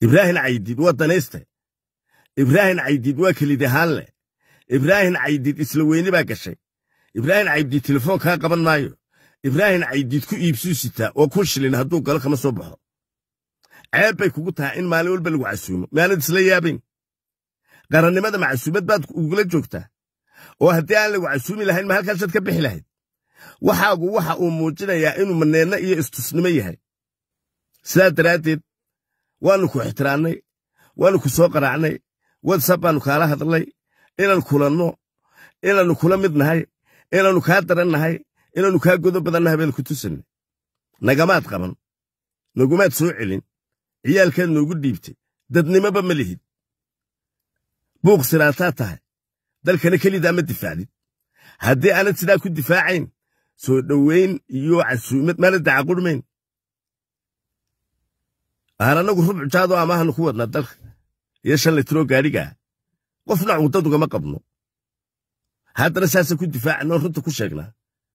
ibraahin caydid waa danayste ibraahin caydid waa kelidahaan leh ibraahin caydid isla weyne baa gashay ibraahin caydid telefoon kaa qaban maayo ibraahin caydid ku iibsuu sitaa oo ku shilin hadduu galo kama soo baxo ceeb bay kugu tahay in maalin walba lagu casuumo maanad isla yaabayn qarannimada macsuumad baad ugula joogtaa oo haddii aan lagu casuumi lahayn ma halkaasad ka bixi lahayd waxaagu waxa uu muujinayaa inuu maneenno iyo istusnimo yahay sidaa daraaddeed waanu ku ixtiraannay waanu ku soo qaraacnay watsab baanu kaala hadlay inaan kulanno inaanu kula mid nahay inaanu kaa daran nahay inaanu kaa godo badan nahay baynu ku tusanay nagamaad qaban nagumaad soo celin ciyaalkaad noogu dhiibtay dadnimaba ma lihid buuq siraataa tahay dalkana kelidaa ma difaacdid haddii aanad sidaa ku difaacayn soo dhowayn iyo casuumad maanad dacaqurmayn aan anagu rubc jaado amaahanu ku wadnaa dalka iyo shan litroo gaadhigaa qof dhacuu dad qabno haddana saasa ku difaacnoo runta ku sheegnaa